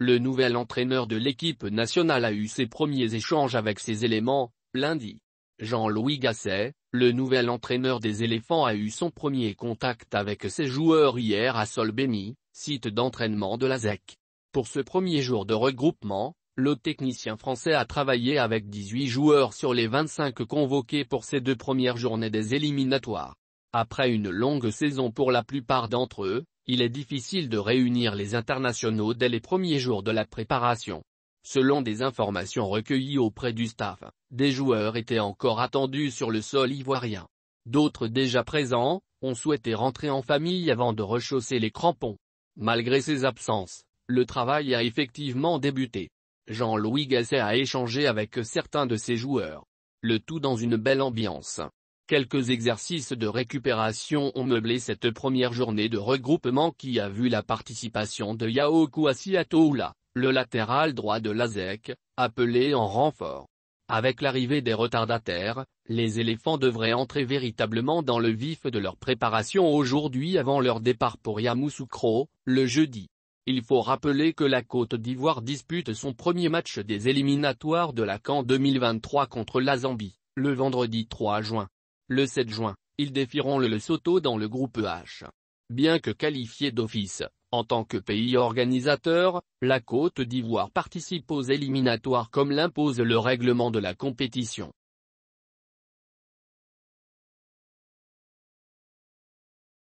Le nouvel entraîneur de l'équipe nationale a eu ses premiers échanges avec ses éléments, lundi. Jean-Louis Gasset, le nouvel entraîneur des éléphants a eu son premier contact avec ses joueurs hier à Solbemi, site d'entraînement de la ZEC. Pour ce premier jour de regroupement, le technicien français a travaillé avec 18 joueurs sur les 25 convoqués pour ces deux premières journées des éliminatoires. Après une longue saison pour la plupart d'entre eux, il est difficile de réunir les internationaux dès les premiers jours de la préparation. Selon des informations recueillies auprès du staff, des joueurs étaient encore attendus sur le sol ivoirien. D'autres déjà présents, ont souhaité rentrer en famille avant de rechausser les crampons. Malgré ces absences, le travail a effectivement débuté. Jean-Louis Gasset a échangé avec certains de ses joueurs. Le tout dans une belle ambiance. Quelques exercices de récupération ont meublé cette première journée de regroupement qui a vu la participation de Yao Kouassi Atoula, le latéral droit de l'ASEC, appelé en renfort. Avec l'arrivée des retardataires, les éléphants devraient entrer véritablement dans le vif de leur préparation aujourd'hui avant leur départ pour Yamoussoukro, le jeudi. Il faut rappeler que la Côte d'Ivoire dispute son premier match des éliminatoires de la CAN 2023 contre la Zambie, le vendredi 3 juin. Le 7 juin, ils défieront le Soto dans le groupe H. Bien que qualifié d'office, en tant que pays organisateur, la Côte d'Ivoire participe aux éliminatoires comme l'impose le règlement de la compétition.